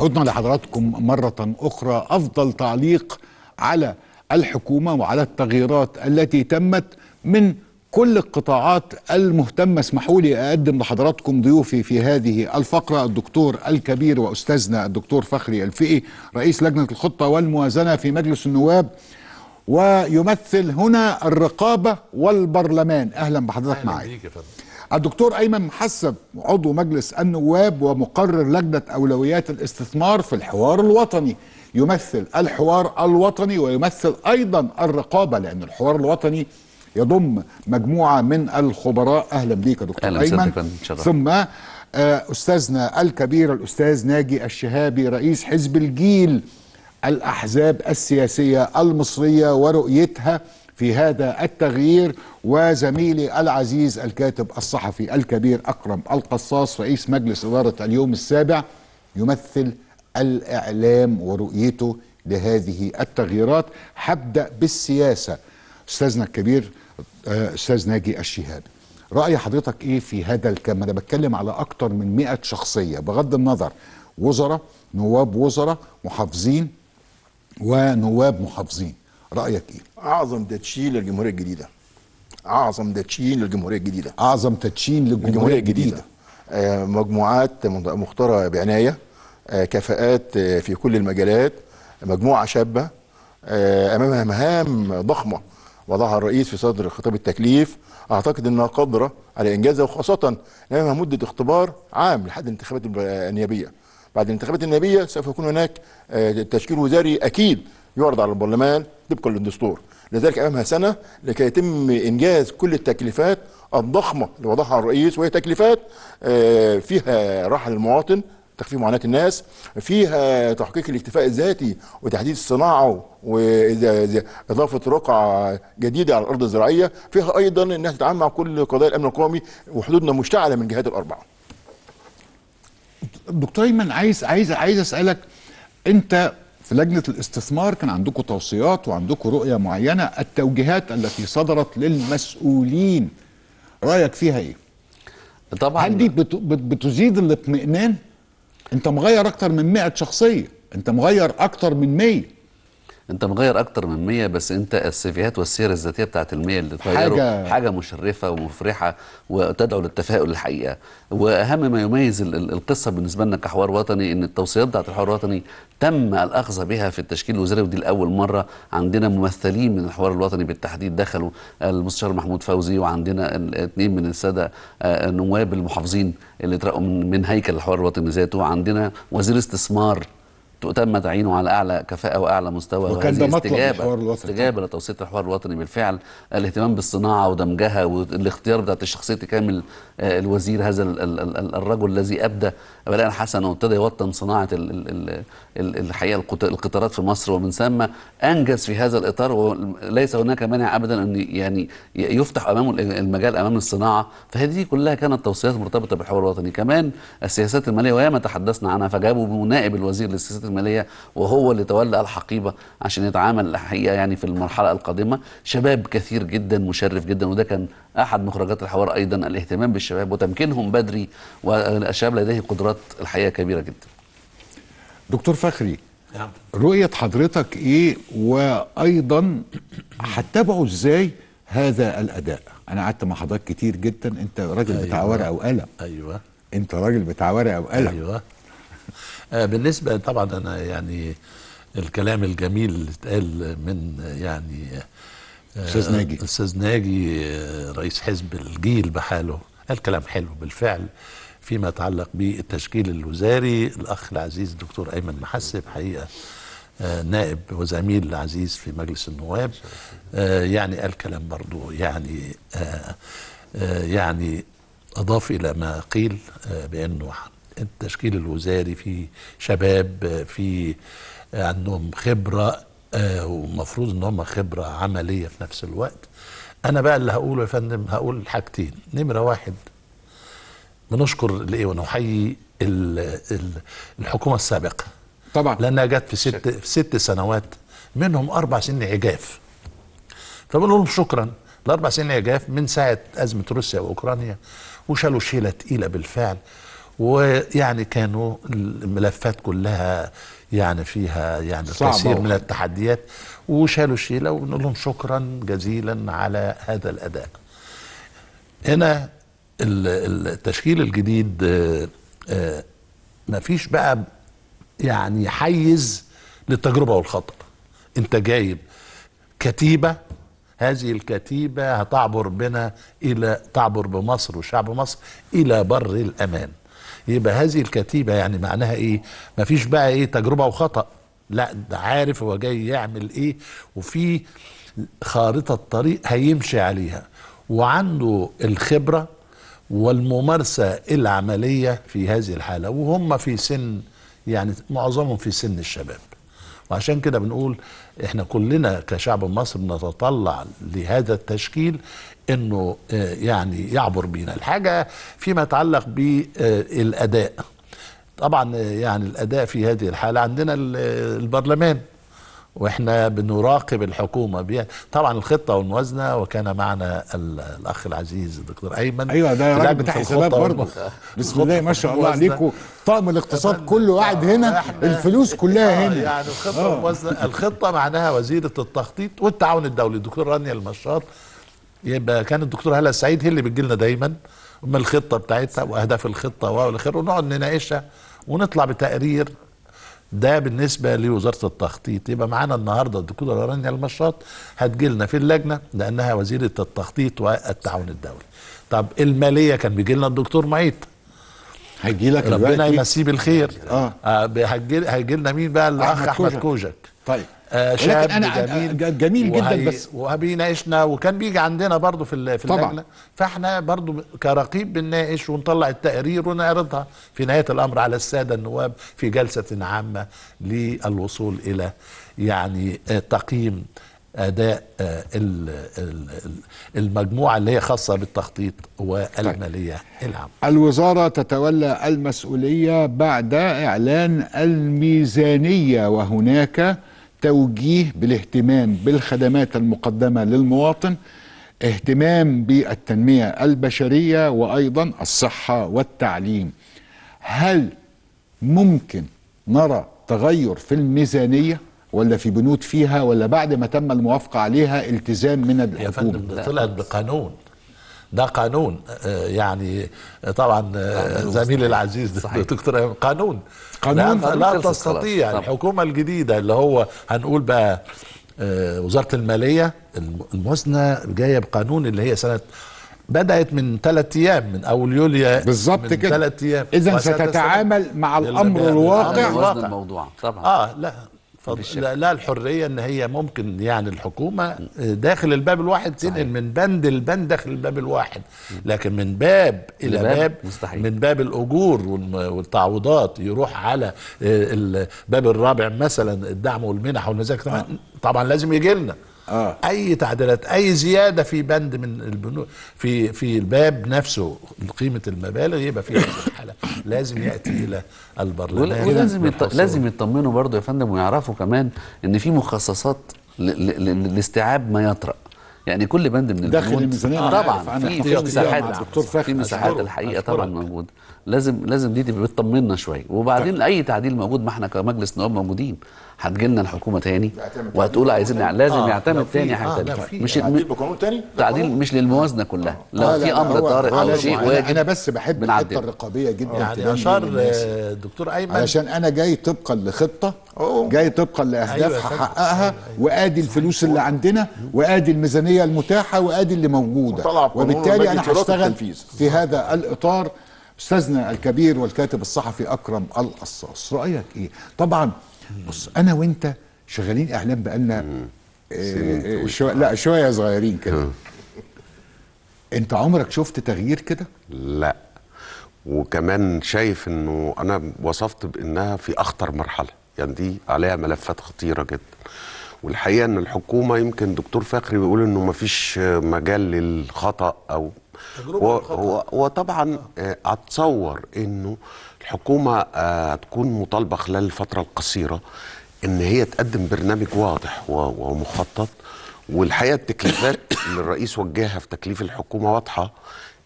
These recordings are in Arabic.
عدنا لحضراتكم مرة أخرى أفضل تعليق على الحكومة وعلى التغييرات التي تمت من كل القطاعات المهتمة اسمحوا لي أقدم لحضراتكم ضيوفي في هذه الفقرة الدكتور الكبير وأستاذنا الدكتور فخري الفقي رئيس لجنة الخطة والموازنة في مجلس النواب ويمثل هنا الرقابة والبرلمان أهلا بحضرتك معي الدكتور ايمن محسب عضو مجلس النواب ومقرر لجنه اولويات الاستثمار في الحوار الوطني يمثل الحوار الوطني ويمثل ايضا الرقابه لان الحوار الوطني يضم مجموعه من الخبراء اهلا بيك يا دكتور أهلا ايمن ثم آه، استاذنا الكبير الاستاذ ناجي الشهابي رئيس حزب الجيل الاحزاب السياسيه المصريه ورؤيتها في هذا التغيير وزميلي العزيز الكاتب الصحفي الكبير أكرم القصاص رئيس مجلس إدارة اليوم السابع يمثل الإعلام ورؤيته لهذه التغييرات حبدأ بالسياسة أستاذنا الكبير آه، أستاذ ناجي الشهاب رأي حضرتك إيه في هذا الكم أنا بتكلم على أكتر من مئة شخصية بغض النظر وزراء نواب وزراء محافظين ونواب محافظين رايك ايه اعظم تدشين للجمهوريه الجديده اعظم تدشين للجمهوريه الجديده اعظم تدشين للجمهوريه الجديده, آه، مجموعات مختاره بعنايه آه، كفاءات آه، في كل المجالات مجموعه شابه امامها مهام ضخمه وضعها الرئيس في صدر خطاب التكليف اعتقد انها قادره على انجازها وخاصه امامها مده اختبار عام لحد الانتخابات النيابيه بعد الانتخابات النيابيه سوف يكون هناك تشكيل وزاري اكيد يعرض على البرلمان طبقا للدستور لذلك امامها سنه لكي يتم انجاز كل التكليفات الضخمه اللي وضعها الرئيس وهي تكليفات آه، فيها راحه للمواطن تخفيف معاناه الناس فيها تحقيق الاكتفاء الذاتي وتحديد الصناعه واضافه رقعه جديده على الارض الزراعيه فيها ايضا انها تتعامل مع كل قضايا الامن القومي وحدودنا مشتعله من جهات الاربعه دكتور ايمن عايز عايز عايز اسالك انت في لجنه الاستثمار كان عندكم توصيات وعندكم رؤيه معينه التوجيهات التي صدرت للمسؤولين رايك فيها ايه طبعا هل دي بتزيد الاطمئنان انت مغير اكتر من 100 شخصيه انت مغير اكتر من 100 انت مغير اكتر من 100 بس انت السيفيهات والسيره الذاتيه بتاعت ال100 اللي تغيروا حاجة, حاجه مشرفه ومفرحه وتدعو للتفاؤل الحقيقه واهم ما يميز القصه بالنسبه لنا كحوار وطني ان التوصيات بتاعت الحوار الوطني تم الاخذ بها في التشكيل الوزاري ودي لاول مره عندنا ممثلين من الحوار الوطني بالتحديد دخلوا المستشار محمود فوزي وعندنا اثنين من الساده آه، نواب المحافظين اللي اترقوا من هيكل الحوار الوطني ذاته عندنا وزير استثمار تم تعيينه على اعلى كفاءه واعلى مستوى وكان ده مطلب استجابه الوطني استجابه الحوار الوطني بالفعل الاهتمام بالصناعه ودمجها والاختيار بتاعت الشخصيه كامل آه، الوزير هذا الرجل الذي ابدى بلاء حسن وابتدى يوطن صناعه الحقيقه القطارات في مصر ومن ثم انجز في هذا الاطار وليس هناك مانع ابدا ان يعني يفتح امامه المجال امام الصناعه فهذه كلها كانت توصيات مرتبطه بالحوار الوطني كمان السياسات الماليه وياما تحدثنا عنها فجابوا نائب الوزير للسياسات الماليه وهو اللي تولى الحقيبه عشان يتعامل الحقيقه يعني في المرحله القادمه شباب كثير جدا مشرف جدا وده كان احد مخرجات الحوار ايضا الاهتمام بالشباب وتمكينهم بدري والشباب لديه قدرات الحقيقه كبيره جدا. دكتور فخري نعم. رؤيه حضرتك ايه وايضا هتتابعوا ازاي هذا الاداء؟ انا قعدت مع حضرتك كتير جدا انت راجل أيوة. بتاع ورقه وقلم ايوه انت راجل بتاع ورقه وقلم ايوه آه، بالنسبه طبعا انا يعني الكلام الجميل اللي اتقال من يعني آه، استاذ ناجي استاذ ناجي آه، رئيس حزب الجيل بحاله قال كلام حلو بالفعل فيما يتعلق بالتشكيل الوزاري الاخ العزيز الدكتور ايمن محسب حقيقه نائب وزميل عزيز في مجلس النواب يعني قال كلام برضه يعني يعني اضاف الى ما قيل بانه التشكيل الوزاري في شباب في عندهم خبرة آه، ومفروض ان هم خبرة عملية في نفس الوقت انا بقى اللي هقوله يا فندم هقول حاجتين نمرة واحد بنشكر الايه ونحيي الحكومة السابقة طبعا لانها جت في ست في ست سنوات منهم اربع سنين عجاف فبنقول لهم شكرا الاربع سنين عجاف من ساعه ازمه روسيا واوكرانيا وشالوا شيله تقيله بالفعل ويعني كانوا الملفات كلها يعني فيها يعني كثير من التحديات وشالوا شيله وبنقول لهم شكرا جزيلا على هذا الاداء. هنا التشكيل الجديد آه، آه، ما فيش بقى يعني حيز للتجربه والخطا. انت جايب كتيبه هذه الكتيبه هتعبر بنا الى تعبر بمصر وشعب مصر الى بر الامان. يبقى هذه الكتيبه يعني معناها ايه؟ مفيش بقى ايه تجربه وخطا لا ده عارف هو جاي يعمل ايه وفي خارطه طريق هيمشي عليها وعنده الخبره والممارسه العمليه في هذه الحاله وهم في سن يعني معظمهم في سن الشباب وعشان كده بنقول احنا كلنا كشعب مصر نتطلع لهذا التشكيل انه آه، يعني يعبر بينا الحاجه فيما يتعلق بالاداء طبعا آه، يعني الاداء في هذه الحاله عندنا البرلمان واحنا بنراقب الحكومه بيها طبعا الخطه والموازنه وكان معنا الاخ العزيز الدكتور ايمن ايوه ده راجل بتاع الحسابات برضه بسم الله ما شاء الله عليكم طقم الاقتصاد كله قاعد هنا الفلوس كلها هنا آه، يعني الخطه آه. والموازنه الخطه معناها وزيره التخطيط والتعاون الدولي الدكتور رانيا المشاط يبقى كان الدكتور هلا السعيد هي اللي بتجي لنا دايما من الخطه بتاعتها واهداف الخطه والى اخره ونقعد نناقشها ونطلع بتقرير ده بالنسبه لوزاره التخطيط يبقى معانا النهارده الدكتوره رانيا المشاط هتجي لنا في اللجنه لانها وزيره التخطيط والتعاون الدولي. طب الماليه كان بيجي لنا الدكتور معيط هيجي لك ربنا يمسيه بالخير اه, آه، هيجي لنا مين بقى الاخ احمد كوجك طيب آه، شاب أنا جميل جميل جدا بس وبيناقشنا وكان بيجي عندنا برضه في في اللجنه فاحنا برضه كرقيب بنناقش ونطلع التقارير ونعرضها في نهايه الامر على الساده النواب في جلسه عامه للوصول الى يعني آه، تقييم اداء آه، المجموعه اللي هي خاصه بالتخطيط والماليه طيب. العامه. الوزاره تتولى المسؤوليه بعد اعلان الميزانيه وهناك توجيه بالاهتمام بالخدمات المقدمة للمواطن اهتمام بالتنمية البشرية وأيضا الصحة والتعليم هل ممكن نرى تغير في الميزانية ولا في بنود فيها ولا بعد ما تم الموافقة عليها التزام من الحكومة يا فندم طلعت بقانون ده قانون آه، يعني آه، طبعا آه، زميلي العزيز دكتور قانون قانون لا, تستطيع يعني الحكومه الجديده اللي هو هنقول بقى وزاره الماليه الموازنه جايه بقانون اللي هي سنه بدات من ثلاث ايام من اول يوليو بالظبط كده ثلاث ايام اذا ستتعامل مع الامر الواقع الواقع الموضوع طبعا اه لا لا, لا الحريه ان هي ممكن يعني الحكومه آه، داخل الباب الواحد تنقل من بند البند داخل الباب الواحد لكن من باب الى باب مستحيل. من باب الاجور والتعويضات يروح على آه، الباب الرابع مثلا الدعم والمنح والمزاج طبعا لازم يجي لنا آه. اي تعديلات اي زياده في بند من البنو في في الباب نفسه قيمه المبالغ يبقى في هذه الحاله لازم ياتي الى البرلمان ولازم يط... لازم يطمنوا برضه يا فندم ويعرفوا كمان ان في مخصصات لاستيعاب ما يطرأ يعني كل بند من البنود طبعا في مساحات في مساحات الحقيقه طبعا موجوده لازم لازم دي تبقى بتطمنا شويه وبعدين طيب. اي تعديل موجود ما احنا كمجلس نواب موجودين هتجي لنا الحكومه تاني وهتقول عايزين آه لازم نعتمد تاني آه، حاجه آه مش تعديل تاني تعديل آه. مش للموازنه كلها آه لو آه في امر طارئ او شيء واجب انا بس بحب الحته الرقابيه جدا يعني اشار دكتور ايمن عشان انا جاي طبقا لخطه جاي طبقا لاهداف هحققها أيوة، أيوة، أيوة. وادي الفلوس اللي عندنا وادي الميزانيه المتاحه وادي اللي موجوده وبالتالي انا هشتغل في هذا الاطار استاذنا الكبير والكاتب الصحفي اكرم القصاص رايك ايه طبعا بص انا وانت شغالين اعلام بقالنا إيه آه، آه، شو... لا شويه صغيرين كده انت عمرك شفت تغيير كده لا وكمان شايف انه انا وصفت بانها في اخطر مرحله يعني دي عليها ملفات خطيره جدا والحقيقه ان الحكومه يمكن دكتور فخري بيقول انه مفيش مجال للخطا او و... وطبعا اتصور انه الحكومه آه، هتكون مطالبه خلال الفتره القصيره ان هي تقدم برنامج واضح ومخطط والحقيقه التكليفات اللي الرئيس وجهها في تكليف الحكومه واضحه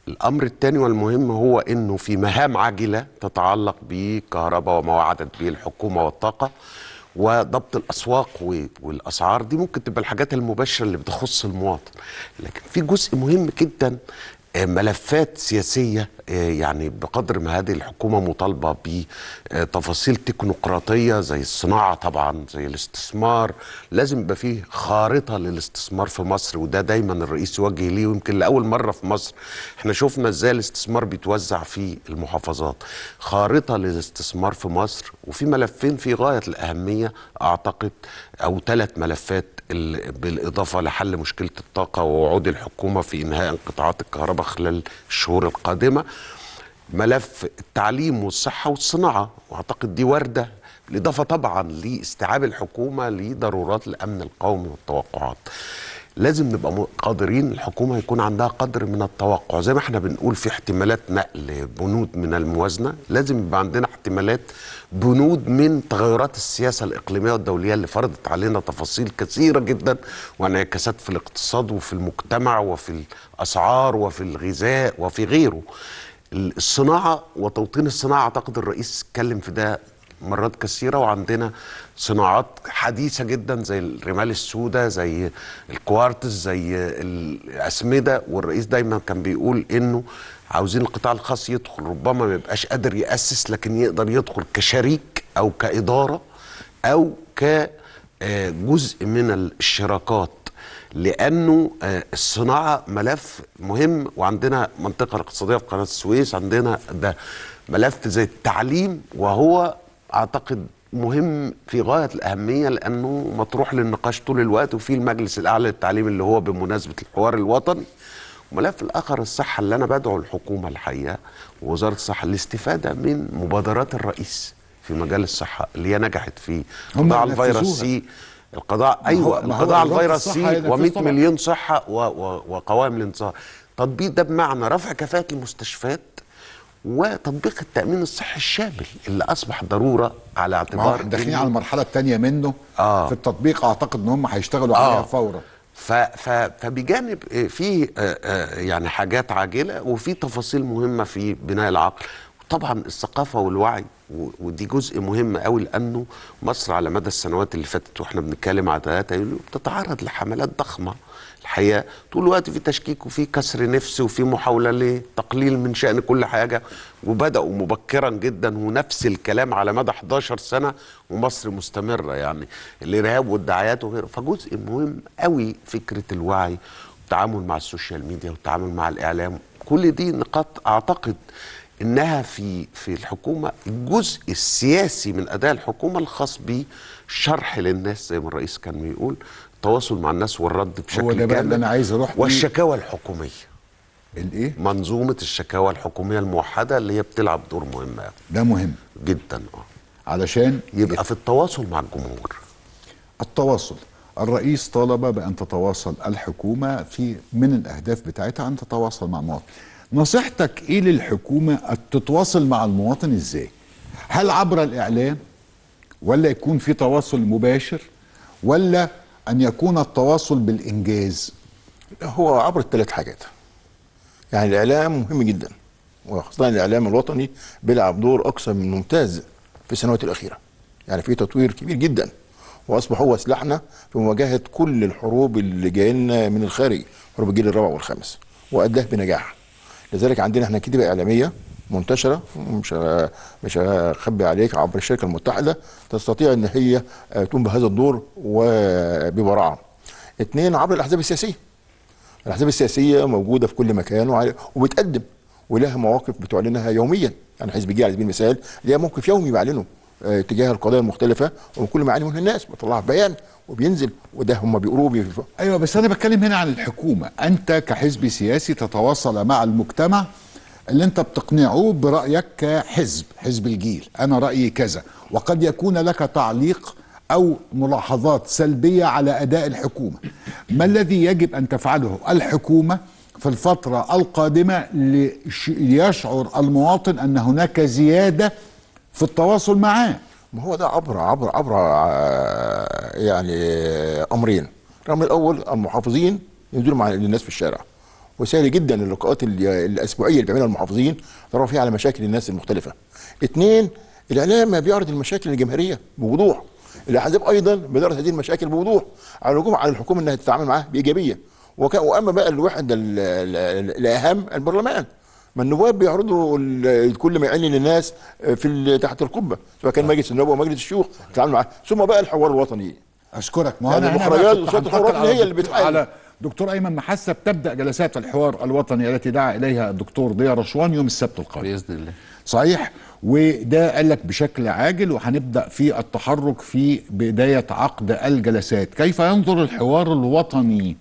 الامر الثاني والمهم هو انه في مهام عاجله تتعلق بالكهرباء وما وعدت به الحكومه والطاقه وضبط الاسواق والاسعار دي ممكن تبقى الحاجات المباشره اللي بتخص المواطن لكن في جزء مهم جدا آه، ملفات سياسية آه، يعني بقدر ما هذه الحكومة مطالبة بتفاصيل تكنوقراطية زي الصناعة طبعا زي الاستثمار لازم يبقى فيه خارطة للاستثمار في مصر وده دايما الرئيس يوجه ليه ويمكن لأول مرة في مصر احنا شفنا ازاي الاستثمار بيتوزع في المحافظات خارطة للاستثمار في مصر وفي ملفين في غاية الأهمية أعتقد أو ثلاث ملفات بالاضافه لحل مشكله الطاقه ووعود الحكومه في انهاء انقطاعات الكهرباء خلال الشهور القادمه ملف التعليم والصحه والصناعه واعتقد دي وارده بالاضافه طبعا لاستيعاب الحكومه لضرورات الامن القومي والتوقعات لازم نبقى قادرين الحكومه يكون عندها قدر من التوقع زي ما احنا بنقول في احتمالات نقل بنود من الموازنه لازم يبقى عندنا احتمالات بنود من تغيرات السياسه الاقليميه والدوليه اللي فرضت علينا تفاصيل كثيره جدا وانعكاسات في الاقتصاد وفي المجتمع وفي الاسعار وفي الغذاء وفي غيره الصناعه وتوطين الصناعه اعتقد الرئيس اتكلم في ده مرات كثيره وعندنا صناعات حديثه جدا زي الرمال السوداء زي الكوارتز زي الاسمده والرئيس دايما كان بيقول انه عاوزين القطاع الخاص يدخل ربما ما يبقاش قادر ياسس لكن يقدر يدخل كشريك او كاداره او كجزء آه، من الشراكات لانه آه، الصناعه ملف مهم وعندنا منطقه الاقتصاديه في قناه السويس عندنا ده ملف زي التعليم وهو اعتقد مهم في غايه الاهميه لانه مطروح للنقاش طول الوقت وفي المجلس الاعلى للتعليم اللي هو بمناسبه الحوار الوطني الملف الاخر الصحه اللي انا بدعو الحكومه الحقيقه ووزاره الصحه الاستفاده من مبادرات الرئيس في مجال الصحه اللي هي نجحت في قضاء الفيروس سي القضاء ايوه القضاء على الفيروس سي و100 مليون صحه و... و... وقوائم الانتصار تطبيق ده بمعنى رفع كفاءه المستشفيات وتطبيق التامين الصحي الشامل اللي اصبح ضروره على اعتبار داخلين على المرحله الثانيه منه آه. في التطبيق اعتقد ان هم هيشتغلوا آه. عليها فورا فبجانب آه، في آه، آه، يعني حاجات عاجله وفي تفاصيل مهمه في بناء العقل طبعا الثقافه والوعي ودي جزء مهم قوي لانه مصر على مدى السنوات اللي فاتت واحنا بنتكلم على 3 يوليو بتتعرض لحملات ضخمه الحقيقه طول الوقت في تشكيك وفي كسر نفس وفي محاوله لتقليل من شان كل حاجه وبداوا مبكرا جدا ونفس الكلام على مدى 11 سنه ومصر مستمره يعني الارهاب والدعايات وغيره فجزء مهم قوي فكره الوعي والتعامل مع السوشيال ميديا والتعامل مع الاعلام كل دي نقاط اعتقد انها في في الحكومه الجزء السياسي من اداء الحكومه الخاص بشرح للناس زي ما الرئيس كان بيقول التواصل مع الناس والرد بشكل هو ده بقى اللي انا عايز اروح والشكاوى الحكوميه الايه منظومه الشكاوى الحكوميه الموحده اللي هي بتلعب دور مهم قوي ده مهم جدا اه علشان يبقى في التواصل مع الجمهور التواصل الرئيس طلب بان تتواصل الحكومه في من الاهداف بتاعتها ان تتواصل مع المواطن نصيحتك ايه للحكومه تتواصل مع المواطن ازاي هل عبر الاعلام ولا يكون في تواصل مباشر ولا أن يكون التواصل بالإنجاز هو عبر الثلاث حاجات يعني الإعلام مهم جدا وخاصة الإعلام الوطني بيلعب دور أكثر من ممتاز في السنوات الأخيرة يعني في تطوير كبير جدا واصبح هو سلاحنا في مواجهه كل الحروب اللي جايه لنا من الخارج حروب الجيل الرابع والخامس واداه بنجاح لذلك عندنا احنا كتيبه اعلاميه منتشره مش مش هخبي عليك عبر الشركه المتحده تستطيع ان هي آه، تقوم بهذا الدور وببراعه. اثنين عبر الاحزاب السياسيه. الاحزاب السياسيه موجوده في كل مكان وبتقدم ولها مواقف بتعلنها يوميا يعني حزب جي على سبيل المثال ليها موقف يومي بيعلنه آه، تجاه القضايا المختلفه وكل معاني منها الناس بيطلعها في بيان وبينزل وده هم بيقولوه ايوه بس انا بتكلم هنا عن الحكومه انت كحزب سياسي تتواصل مع المجتمع اللي انت بتقنعه برأيك كحزب حزب الجيل انا رأيي كذا وقد يكون لك تعليق او ملاحظات سلبية على اداء الحكومة ما الذي يجب ان تفعله الحكومة في الفترة القادمة ليشعر المواطن ان هناك زيادة في التواصل معاه ما هو ده عبر عبر عبر آه، يعني آه، امرين الامر الاول المحافظين ينزلوا مع الناس في الشارع وسهل جدا اللقاءات الاسبوعيه اللي بيعملها المحافظين تعرف فيها على مشاكل الناس المختلفه. اثنين الاعلام ما بيعرض المشاكل الجماهيريه بوضوح. الاحزاب ايضا بنعرض هذه المشاكل بوضوح على الهجوم على الحكومه انها تتعامل معاها بايجابيه. واما بقى الوحده الاهم البرلمان. ما النواب بيعرضوا كل ما يعلن للناس آه، في تحت القبه سواء كان مجلس النواب او مجلس الشيوخ تعامل معاه ثم بقى الحوار الوطني اشكرك ما يعني المخرجات وصوت الحوار هي اللي بتحل على دكتور ايمن محسه بتبدا جلسات الحوار الوطني التي دعا اليها الدكتور ضياء رشوان يوم السبت القادم باذن الله صحيح وده قال لك بشكل عاجل وهنبدا في التحرك في بدايه عقد الجلسات كيف ينظر الحوار الوطني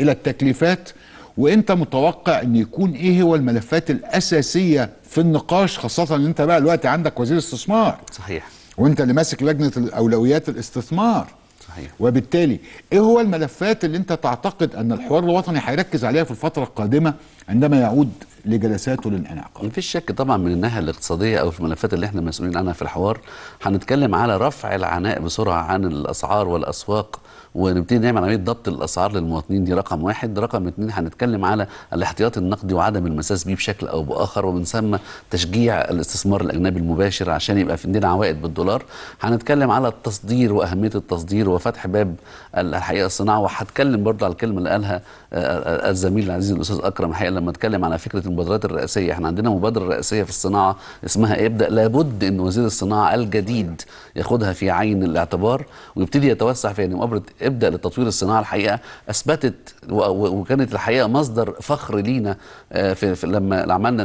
الى التكليفات وانت متوقع ان يكون ايه هو الملفات الاساسيه في النقاش خاصه ان انت بقى دلوقتي عندك وزير استثمار صحيح وانت اللي ماسك لجنه الاولويات الاستثمار صحيح. وبالتالي ايه هو الملفات اللي انت تعتقد ان الحوار الوطني هيركز عليها في الفتره القادمه عندما يعود لجلساته للانعقاد. مفيش شك طبعا من الناحيه الاقتصاديه او في الملفات اللي احنا مسؤولين عنها في الحوار هنتكلم على رفع العناء بسرعه عن الاسعار والاسواق ونبتدي نعمل عمليه ضبط الاسعار للمواطنين دي رقم واحد، رقم اثنين هنتكلم على الاحتياط النقدي وعدم المساس بيه بشكل او باخر ومن ثم تشجيع الاستثمار الاجنبي المباشر عشان يبقى في عندنا عوائد بالدولار، هنتكلم على التصدير واهميه التصدير وفتح باب الحقيقه الصناعه وهتكلم برضه على الكلمه اللي قالها آه، آه، آه، الزميل العزيز الاستاذ اكرم حقيقه لما اتكلم على فكره المبادرات الرئاسيه احنا عندنا مبادره رئاسيه في الصناعه اسمها ابدا لابد ان وزير الصناعه الجديد ياخدها في عين الاعتبار ويبتدي يتوسع في يعني مبادره ابدا لتطوير الصناعه الحقيقه اثبتت وكانت الحقيقه مصدر فخر لينا آه، في لما عملنا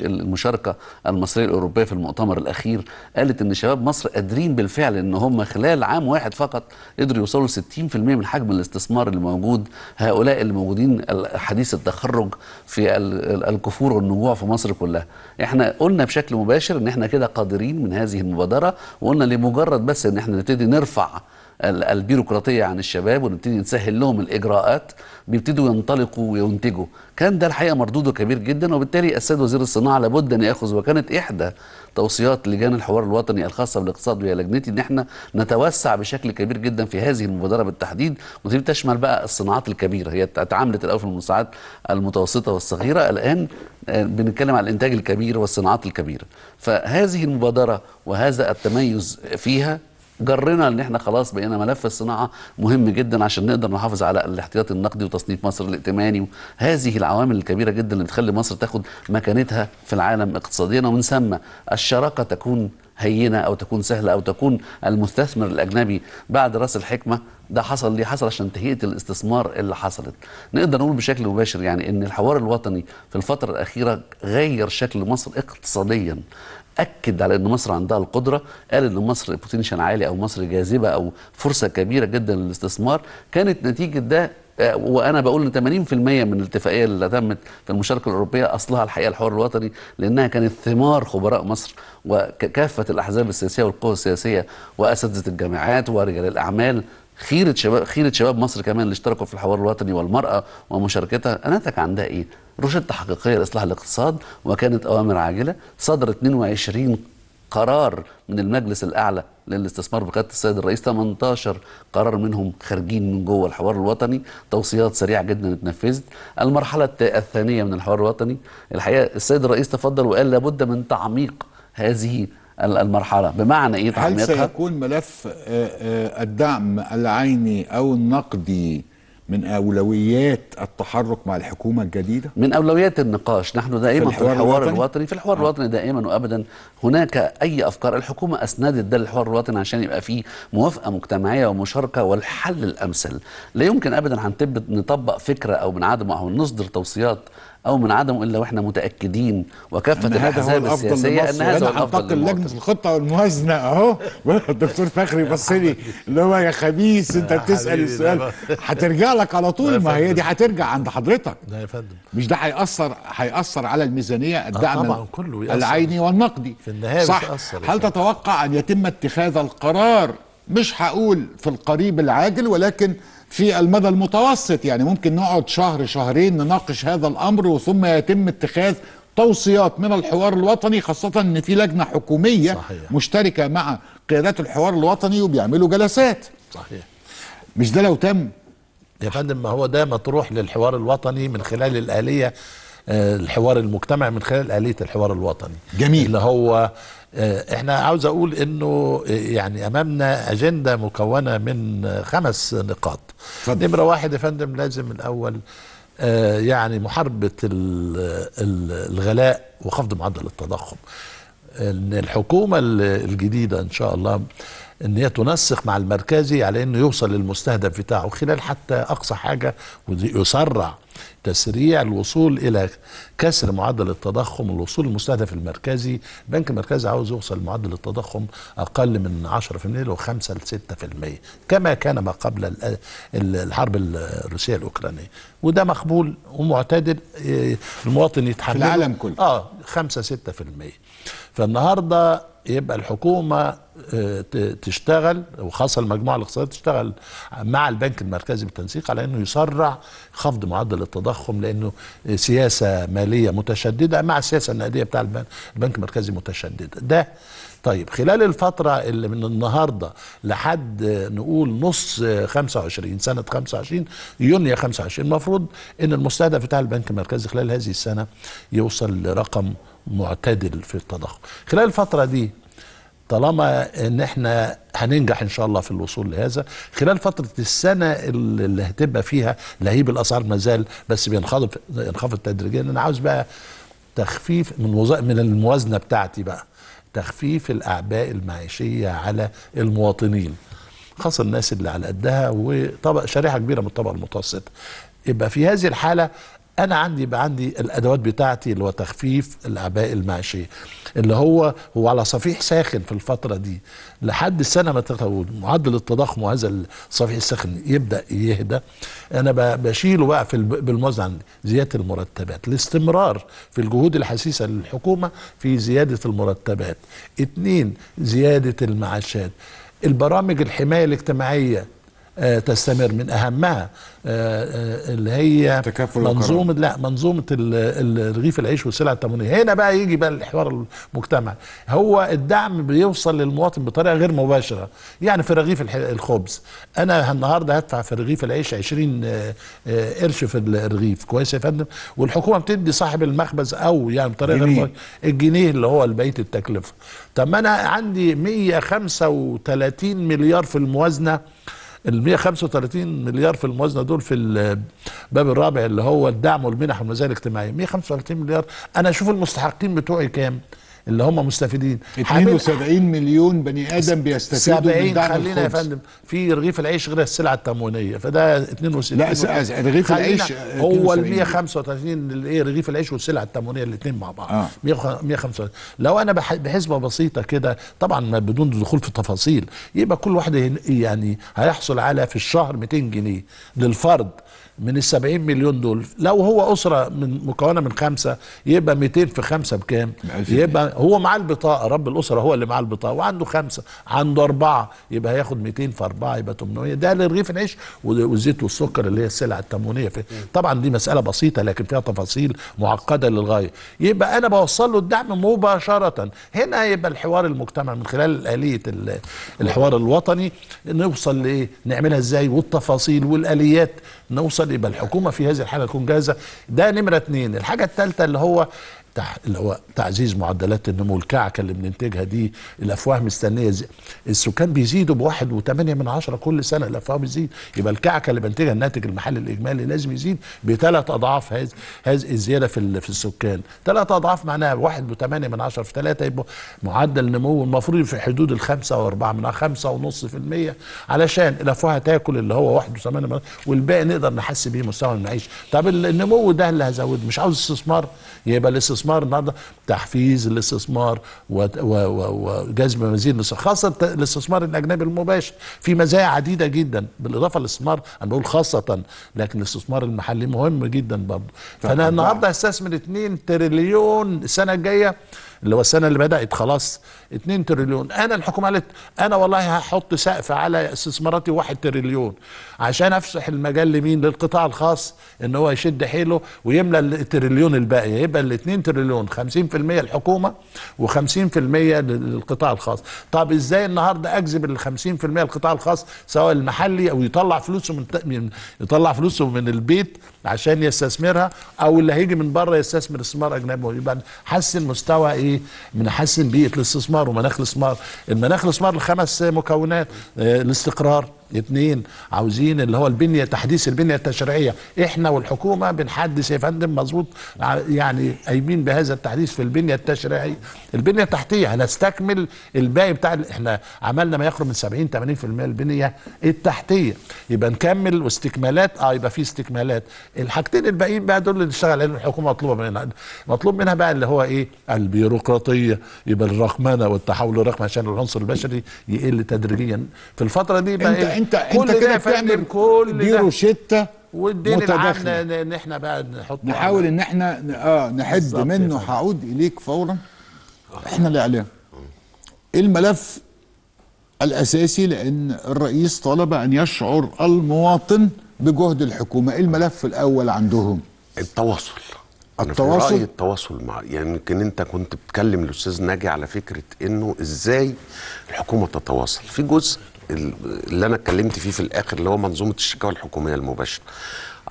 المشاركه المصريه الاوروبيه في المؤتمر الاخير قالت ان شباب مصر قادرين بالفعل ان هم خلال عام واحد فقط قدروا يوصلوا ل 60% من حجم الاستثمار اللي موجود هؤلاء اللي موجودين حديث التخرج في الكفور والنجوع في مصر كلها احنا قلنا بشكل مباشر ان احنا كده قادرين من هذه المبادره وقلنا لمجرد بس ان احنا نبتدي نرفع البيروقراطيه عن الشباب ونبتدي نسهل لهم الاجراءات بيبتدوا ينطلقوا وينتجوا كان ده الحقيقه مردوده كبير جدا وبالتالي السيد وزير الصناعه لابد ان ياخذ وكانت احدى توصيات لجان الحوار الوطني الخاصه بالاقتصاد وهي لجنتي ان احنا نتوسع بشكل كبير جدا في هذه المبادره بالتحديد ودي بتشمل بقى الصناعات الكبيره هي اتعاملت الاول في المصنعات المتوسطه والصغيره الان آه، بنتكلم على الانتاج الكبير والصناعات الكبيره فهذه المبادره وهذا التميز فيها جرنا ان احنا خلاص بقينا ملف الصناعه مهم جدا عشان نقدر نحافظ على الاحتياطي النقدي وتصنيف مصر الائتماني هذه العوامل الكبيره جدا اللي بتخلي مصر تاخد مكانتها في العالم اقتصاديا ومن ثم الشراكه تكون هينه او تكون سهله او تكون المستثمر الاجنبي بعد راس الحكمه ده حصل ليه حصل عشان تهيئه الاستثمار اللي حصلت نقدر نقول بشكل مباشر يعني ان الحوار الوطني في الفتره الاخيره غير شكل مصر اقتصاديا اكد على ان مصر عندها القدره قال ان مصر بوتنشال عالي او مصر جاذبه او فرصه كبيره جدا للاستثمار كانت نتيجه ده آه، وانا بقول ان 80% من الاتفاقيه اللي تمت في المشاركه الاوروبيه اصلها الحقيقه الحوار الوطني لانها كانت ثمار خبراء مصر وكافه الاحزاب السياسيه والقوى السياسيه واساتذه الجامعات ورجال الاعمال خيره شباب خيره شباب مصر كمان اللي اشتركوا في الحوار الوطني والمراه ومشاركتها نتج عندها ايه؟ روشته حقيقيه لاصلاح الاقتصاد وكانت اوامر عاجله صدر 22 قرار من المجلس الاعلى للاستثمار بقياده السيد الرئيس 18 قرار منهم خارجين من جوه الحوار الوطني توصيات سريعه جدا اتنفذت المرحله الثانيه من الحوار الوطني الحقيقه السيد الرئيس تفضل وقال لابد من تعميق هذه المرحلة بمعنى إيه هل سيكون ملف آه، آه، الدعم العيني أو النقدي من أولويات التحرك مع الحكومة الجديدة؟ من أولويات النقاش نحن دائما في الحوار, في الحوار الوطني؟, الوطني في الحوار آه. الوطني دائما وأبدا هناك أي أفكار الحكومة أسندت ده للحوار الوطني عشان يبقى فيه موافقة مجتمعية ومشاركة والحل الأمثل لا يمكن أبدا هنطبق نطبق فكرة أو من عدم أو نصدر توصيات او من عدمه الا واحنا متاكدين وكافه الاحزاب السياسيه ان هذا هو الافضل لمصر لجنه الخطه والموازنه اهو الدكتور فخري بص لي اللي هو يا خبيث انت بتسال السؤال هترجع لك على طول ما هي دي هترجع عند حضرتك لا يا فندم مش ده هياثر هياثر على الميزانيه آه، الدعم طبعا كله العيني والنقدي في النهايه صح هل تتوقع ان يتم اتخاذ القرار مش هقول في القريب العاجل ولكن في المدى المتوسط يعني ممكن نقعد شهر شهرين نناقش هذا الامر وثم يتم اتخاذ توصيات من الحوار الوطني خاصة ان في لجنة حكومية صحيح. مشتركة مع قيادات الحوار الوطني وبيعملوا جلسات صحيح مش ده لو تم يا فندم ما هو ده مطروح للحوار الوطني من خلال الآلية آه، الحوار المجتمعي من خلال آلية الحوار الوطني جميل اللي هو آه، احنا عاوز اقول انه آه، يعني امامنا اجنده مكونه من خمس نقاط فضل. نمره واحد يا فندم لازم الاول يعني محاربه الغلاء وخفض معدل التضخم ان الحكومه الجديده ان شاء الله ان هي تنسق مع المركزي على انه يوصل للمستهدف بتاعه خلال حتى اقصى حاجه ويسرع تسريع الوصول الى كسر معدل التضخم والوصول للمستهدف المركزي البنك المركزي عاوز يوصل معدل التضخم اقل من 10% لو 5 ل 6% كما كان ما قبل الحرب الروسيه الاوكرانيه وده مقبول ومعتدل آه، المواطن يتحمله في العالم كله اه 5 6% فالنهارده يبقى الحكومه آه، تشتغل وخاصه المجموعه الاقتصاديه تشتغل مع البنك المركزي بالتنسيق على انه يسرع خفض معدل التضخم لانه سياسه ماليه متشدده مع السياسه النقديه بتاع البنك المركزي متشدده ده طيب خلال الفترة اللي من النهاردة لحد نقول نص 25 سنة 25 يونيو 25 المفروض ان المستهدف بتاع البنك المركزي خلال هذه السنة يوصل لرقم معتدل في التضخم خلال الفتره دي طالما ان احنا هننجح ان شاء الله في الوصول لهذا خلال فتره السنه اللي هتبقى فيها لهيب الاسعار ما زال بس بينخفض تدريجيا انا عاوز بقى تخفيف من من الموازنه بتاعتي بقى تخفيف الاعباء المعيشيه على المواطنين خاصه الناس اللي على قدها وطبق شريحه كبيره من الطبقه المتوسطه يبقى في هذه الحاله انا عندي عندي الادوات بتاعتي اللي هو تخفيف الاعباء المعيشيه اللي هو هو على صفيح ساخن في الفتره دي لحد السنه ما تطول معدل التضخم وهذا الصفيح الساخن يبدا يهدى انا بشيله بقى في بالموازنه عندي زياده المرتبات الاستمرار في الجهود الحثيثه للحكومه في زياده المرتبات اتنين زياده المعاشات البرامج الحمايه الاجتماعيه آه، تستمر من اهمها آه، آه، اللي هي تكافل منظومه لا منظومه رغيف العيش والسلع التموينيه هنا بقى يجي بقى الحوار المجتمعي هو الدعم بيوصل للمواطن بطريقه غير مباشره يعني في رغيف الخبز انا النهارده هدفع في رغيف العيش 20 قرش في الرغيف كويس يا فندم والحكومه بتدي صاحب المخبز او يعني بطريقه غير مباشرة. الجنيه اللي هو بقيه التكلفه طب ما انا عندي 135 مليار في الموازنه ال 135 مليار في الموازنه دول في الباب الرابع اللي هو الدعم والمنح والمزايا الاجتماعيه 135 مليار انا اشوف المستحقين بتوعي كام؟ اللي هم مستفيدين 72 مليون بني ادم بيستفيدوا من دعم خلينا يا فندم في رغيف العيش غير السلع التموينيه فده 62 لا رغيف العيش آه، هو ال 135 الايه رغيف العيش والسلع التموينيه الاثنين مع بعض آه. 135 لو انا بحسبه بسيطه كده طبعا بدون دخول في تفاصيل يبقى كل واحد يعني هيحصل على في الشهر 200 جنيه للفرد من ال 70 مليون دول لو هو اسره من مكونه من خمسه يبقى 200 في خمسه بكام؟ يبقى هو معاه البطاقه رب الاسره هو اللي معاه البطاقه وعنده خمسه عنده اربعه يبقى هياخد 200 في اربعه يبقى 800 ده للرغيف العيش والزيت والسكر اللي هي السلع التموينيه فيه طبعا دي مساله بسيطه لكن فيها تفاصيل معقده للغايه يبقى انا بوصل له الدعم مباشره هنا يبقى الحوار المجتمع من خلال اليه الحوار الوطني نوصل لايه؟ نعملها ازاي والتفاصيل والاليات نوصل يبقى الحكومه في هذه الحاله تكون جاهزه ده نمره اثنين الحاجه الثالثه اللي هو تح... اللي هو تعزيز معدلات النمو الكعكه اللي بننتجها دي الافواه مستنيه زي... السكان بيزيدوا بواحد وثمانية من عشرة كل سنه الافواه بتزيد يبقى الكعكه اللي بنتجها الناتج المحلي الاجمالي لازم يزيد بثلاث اضعاف هذه هز... الزياده في ال... في السكان ثلاث اضعاف معناها واحد وثمانية من عشرة في ثلاثة يبقى معدل نمو المفروض في حدود الخمسة واربعة من خمسة ونص في المية علشان الافواه تاكل اللي هو واحد وثمانية من والباقي نقدر نحس بيه مستوى المعيشه طب النمو ده اللي هزود مش عاوز استثمار يبقى الاستثمار الاستثمار النهارده تحفيز الاستثمار وجذب مزيد من خاصه الاستثمار الاجنبي المباشر في مزايا عديده جدا بالاضافه للاستثمار انا بقول خاصه لكن الاستثمار المحلي مهم جدا برضه فانا النهارده هستثمر 2 تريليون السنه الجايه اللي هو السنه اللي بدات خلاص 2 تريليون انا الحكومه قالت انا والله هحط سقف على استثماراتي 1 تريليون عشان افسح المجال لمين للقطاع الخاص ان هو يشد حيله ويملى التريليون الباقي يبقى ال 2 تريليون 50% الحكومه و50% للقطاع الخاص طب ازاي النهارده اجذب ال 50% للقطاع الخاص سواء المحلي او يطلع فلوسه من, من يطلع فلوسه من البيت عشان يستثمرها او اللي هيجي من بره يستثمر استثمار اجنبي يبقى حسن مستوى ايه ايه بنحسن بيئه الاستثمار ومناخ الاستثمار المناخ الاستثمار لخمس مكونات آه، الاستقرار اثنين عاوزين اللي هو البنيه تحديث البنيه التشريعيه احنا والحكومه بنحدث يا فندم مظبوط يعني قايمين بهذا التحديث في البنيه التشريعيه البنيه التحتيه هنستكمل الباقي بتاع احنا عملنا ما يقرب من 70 80% البنيه التحتيه يبقى نكمل واستكمالات اه يبقى في استكمالات الحاجتين الباقيين بقى دول اللي نشتغل عليهم الحكومه مطلوبه منها مطلوب منها بقى اللي هو ايه البيروقراطيه يبقى الرقمنه والتحول الرقمي عشان العنصر البشري يقل تدريجيا في الفتره دي بقى إيه انت انت كده بتعمل كل دي روشته والدين العام ان احنا بقى نحط نحاول ان احنا اه نحد منه هعود اليك فورا احنا الاعلام إيه الملف الاساسي لان الرئيس طلب ان يشعر المواطن بجهد الحكومه إيه الملف الاول عندهم التواصل التواصل رأي التواصل مع يعني يمكن انت كنت بتكلم الاستاذ ناجي على فكره انه ازاي الحكومه تتواصل في جزء اللي انا اتكلمت فيه في الاخر اللي هو منظومه الشكاوى الحكوميه المباشره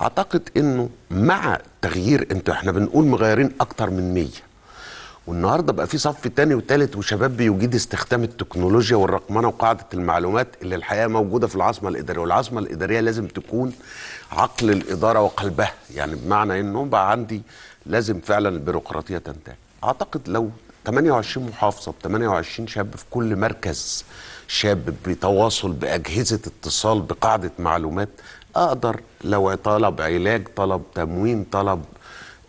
اعتقد انه مع تغيير انتوا احنا بنقول مغيرين اكتر من 100 والنهارده بقى في صف تاني وتالت وشباب بيجيد استخدام التكنولوجيا والرقمنه وقاعده المعلومات اللي الحقيقه موجوده في العاصمه الاداريه والعاصمه الاداريه لازم تكون عقل الاداره وقلبها يعني بمعنى انه بقى عندي لازم فعلا البيروقراطيه تنتهي اعتقد لو 28 محافظه ب 28 شاب في كل مركز شاب بتواصل باجهزه اتصال بقاعده معلومات اقدر لو طلب علاج طلب تموين طلب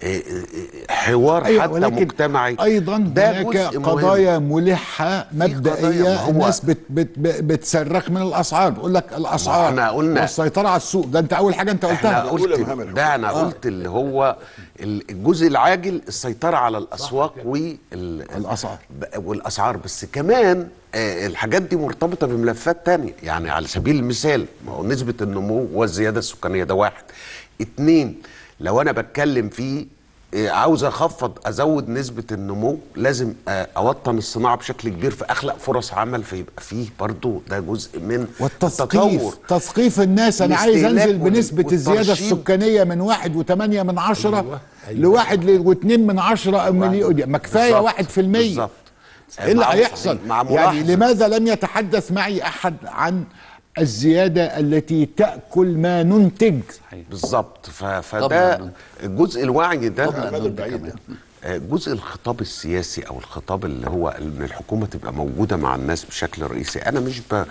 إيه، إيه، حوار أيوة حتى مجتمعي ايضا هناك قضايا ملحه مبدئيه الناس بت بت بتصرخ من الاسعار بيقول لك الاسعار احنا قلنا والسيطره على السوق ده انت اول حاجه انت قلتها احنا قلت ده انا آه. قلت اللي هو الجزء العاجل السيطره على الاسواق والاسعار والاسعار بس كمان آه، الحاجات دي مرتبطه بملفات تانية يعني على سبيل المثال ما هو نسبه النمو والزياده السكانيه ده واحد اتنين لو انا بتكلم فيه آه، عاوز اخفض ازود نسبه النمو لازم آه، اوطن الصناعه بشكل كبير فاخلق فرص عمل فيبقى فيه برضه ده جزء من والتثقيف التطور تثقيف الناس انا عايز انزل بنسبه الزياده السكانيه من 1.8 من عشرة أيوة. أيوة. لواحد واتنين من عشرة مليون ما كفايه 1% بالظبط ايه اللي هيحصل يعني لماذا لم يتحدث معي احد عن الزيادة التي تأكل ما ننتج بالظبط فده الجزء الوعي ده آه، جزء الخطاب السياسي او الخطاب اللي هو ان الحكومه تبقى موجوده مع الناس بشكل رئيسي انا مش ب...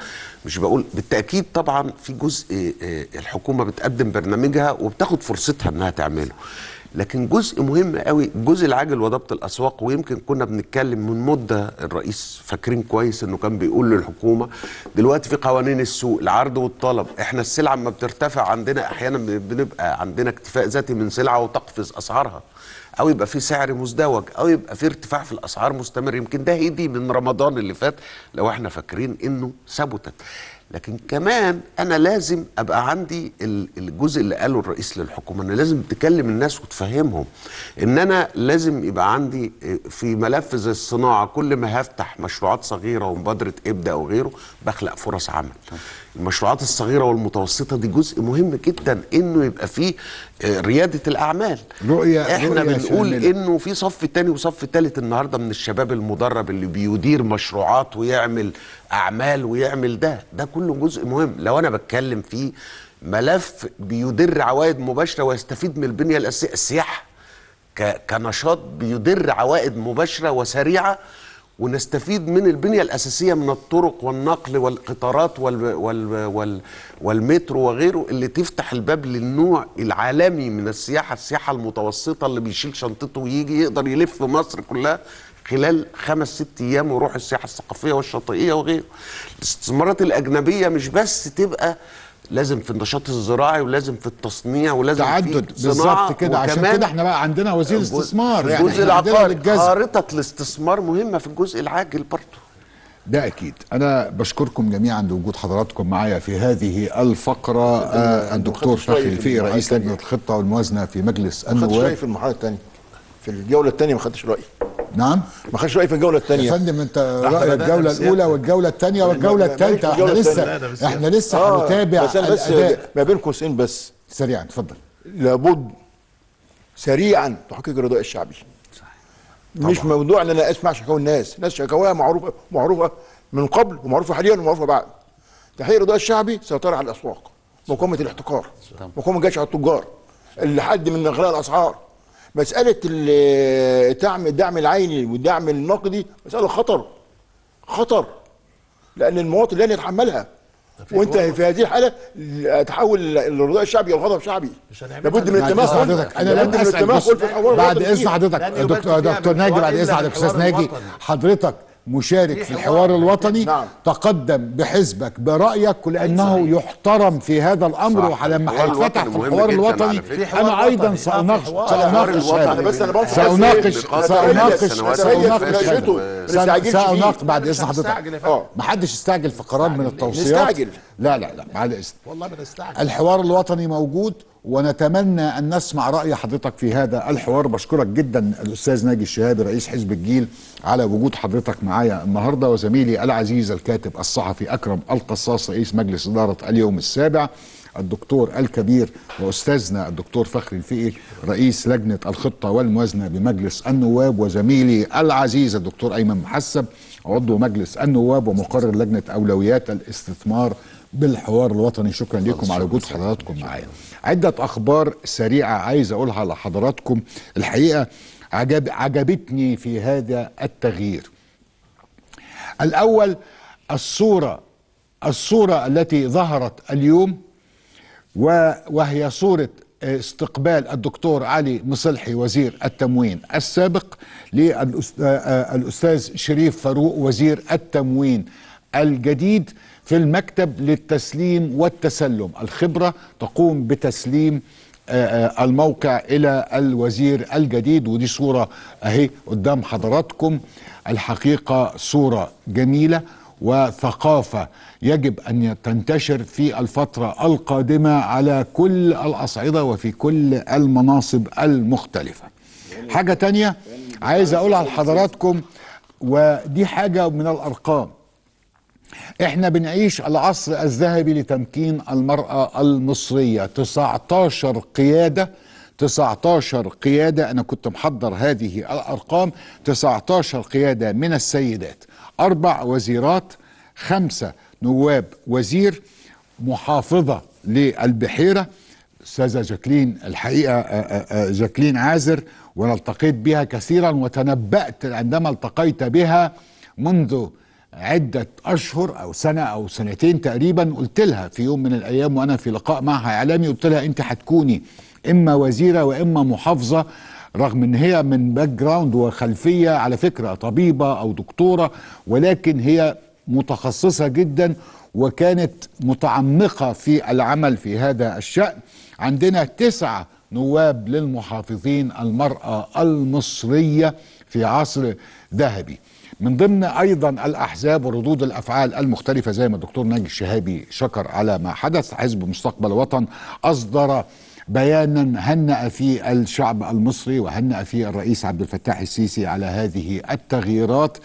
مش بقول بالتاكيد طبعا في جزء آه، آه، الحكومه بتقدم برنامجها وبتاخد فرصتها انها تعمله لكن جزء مهم قوي جزء العاجل وضبط الاسواق ويمكن كنا بنتكلم من مده الرئيس فاكرين كويس انه كان بيقول للحكومه دلوقتي في قوانين السوق العرض والطلب احنا السلعه ما بترتفع عندنا احيانا بنبقى عندنا اكتفاء ذاتي من سلعه وتقفز اسعارها او يبقى في سعر مزدوج او يبقى في ارتفاع في الاسعار مستمر يمكن ده هيدي من رمضان اللي فات لو احنا فاكرين انه ثبتت لكن كمان انا لازم ابقى عندي الجزء اللي قاله الرئيس للحكومه انا لازم تكلم الناس وتفهمهم ان انا لازم يبقى عندي آه، في ملف زي الصناعه كل ما هفتح مشروعات صغيره ومبادره ابدا وغيره بخلق فرص عمل المشروعات الصغيره والمتوسطه دي جزء مهم جدا انه يبقى فيه آه، رياده الاعمال رؤية احنا رؤية بنقول انه في صف تاني وصف تالت النهارده من الشباب المدرب اللي بيدير مشروعات ويعمل اعمال ويعمل ده ده كله جزء مهم لو انا بتكلم في ملف بيدر عوائد مباشره ويستفيد من البنيه الاساسيه السياحه كنشاط بيدر عوائد مباشره وسريعه ونستفيد من البنيه الاساسيه من الطرق والنقل والقطارات وال وال وال والمترو وغيره اللي تفتح الباب للنوع العالمي من السياحه السياحه المتوسطه اللي بيشيل شنطته ويجي يقدر يلف مصر كلها خلال خمس ست ايام وروح السياحه الثقافيه والشاطئيه وغيره. الاستثمارات الاجنبيه مش بس تبقى لازم في النشاط الزراعي ولازم في التصنيع ولازم تعدد بالظبط كده عشان كده احنا بقى عندنا وزير استثمار يعني الجزء العقاري خارطه الاستثمار مهمه في الجزء العاجل برضه ده اكيد انا بشكركم جميعا لوجود حضراتكم معايا في هذه الفقره آه، الدكتور فخري الفقي رئيس لجنه يعني. الخطه والموازنه في مجلس النواب في المحاضره الثانيه في الجوله الثانيه ما خدتش رايي نعم ما خدش رايي في الجوله الثانيه يا فندم انت رايك الجوله الاولى والجوله الثانيه والجوله الثالثه احنا لسه احنا لسه آه هنتابع بس بس ما بين قوسين بس سريعا اتفضل لابد سريعا تحقيق الرضاء الشعبي صحيح. مش موضوع ان انا اسمع شكاوى الناس الناس شكاواها معروفه معروفه من قبل ومعروفه حاليا ومعروفه بعد تحقيق الرضاء الشعبي سيطر على الاسواق مقاومه الاحتكار مقاومه الجيش على التجار اللي حد من غلاء الاسعار مساله الدعم الدعم العيني والدعم النقدي مساله خطر خطر لان المواطن لن يتحملها وانت في هذه الحاله تحول للرضا الشعبي او غضب شعبي لابد من التماس انا لابد من التماس في الحوار بعد اذن حضرتك دكتور دكتور ناجي بعد اذن حضرتك استاذ ناجي حضرتك مشارك في الحوار الوطني نعم. تقدم بحزبك برأيك لأنه صحيح. يحترم في هذا الأمر ولما هيتفتح في الحوار الوطني أنا أيضا آه، سأناقش سأناقش سأناقش سأناقش سأناقش سأناقش بعد إذن حضرتك محدش استعجل في قرار من التوصيات لا لا لا بعد إذن والله ما الحوار الوطني موجود ونتمنى أن نسمع رأي حضرتك في هذا الحوار بشكرك جدا الأستاذ ناجي الشهابي رئيس حزب الجيل على وجود حضرتك معايا النهاردة وزميلي العزيز الكاتب الصحفي أكرم القصاص رئيس مجلس إدارة اليوم السابع الدكتور الكبير واستاذنا الدكتور فخري الفقي رئيس لجنه الخطه والموازنه بمجلس النواب وزميلي العزيز الدكتور ايمن محسب عضو مجلس النواب ومقرر لجنه اولويات الاستثمار بالحوار الوطني شكرا لكم على وجود حضراتكم معايا عدة أخبار سريعة عايز أقولها لحضراتكم الحقيقة عجب عجبتني في هذا التغيير الأول الصورة الصورة التي ظهرت اليوم وهي صورة آه، استقبال الدكتور علي مصلحي وزير التموين السابق للأستاذ آه، آه، شريف فاروق وزير التموين الجديد في المكتب للتسليم والتسلم الخبرة تقوم بتسليم آه، آه، الموقع إلى الوزير الجديد ودي صورة أهي قدام حضراتكم الحقيقة صورة جميلة وثقافة يجب أن تنتشر في الفترة القادمة على كل الأصعدة وفي كل المناصب المختلفة حاجة تانية عايز أقولها لحضراتكم ودي حاجة من الأرقام احنا بنعيش العصر الذهبي لتمكين المرأة المصرية 19 قيادة 19 قيادة أنا كنت محضر هذه الأرقام 19 قيادة من السيدات أربع وزيرات خمسة نواب وزير محافظة للبحيرة استاذه جاكلين الحقيقه جاكلين عازر وانا التقيت بها كثيرا وتنبأت عندما التقيت بها منذ عدة أشهر أو سنة أو سنتين تقريبا قلت لها في يوم من الأيام وأنا في لقاء معها إعلامي قلت لها أنت هتكوني إما وزيرة وإما محافظة رغم ان هي من باك جراوند وخلفيه على فكره طبيبه او دكتوره ولكن هي متخصصه جدا وكانت متعمقه في العمل في هذا الشان عندنا تسعه نواب للمحافظين المراه المصريه في عصر ذهبي من ضمن ايضا الاحزاب وردود الافعال المختلفه زي ما الدكتور ناجي الشهابي شكر على ما حدث حزب مستقبل وطن اصدر بيانا هنأ فيه الشعب المصري وهنأ فيه الرئيس عبد الفتاح السيسي على هذه التغييرات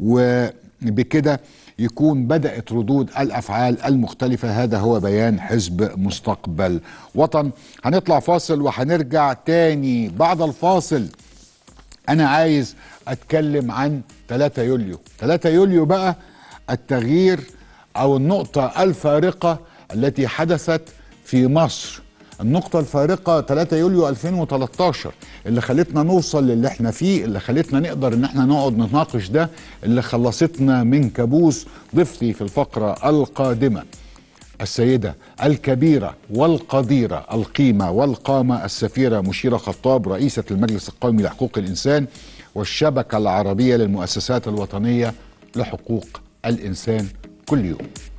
وبكده يكون بدأت ردود الأفعال المختلفة هذا هو بيان حزب مستقبل وطن هنطلع فاصل وهنرجع تاني بعد الفاصل انا عايز اتكلم عن 3 يوليو 3 يوليو بقى التغيير او النقطة الفارقة التي حدثت في مصر النقطة الفارقة 3 يوليو 2013 اللي خلتنا نوصل للي احنا فيه اللي خلتنا نقدر ان احنا نقعد نتناقش ده اللي خلصتنا من كابوس ضفتي في الفقرة القادمة السيدة الكبيرة والقديرة القيمة والقامة السفيرة مشيرة خطاب رئيسة المجلس القومي لحقوق الإنسان والشبكة العربية للمؤسسات الوطنية لحقوق الإنسان كل يوم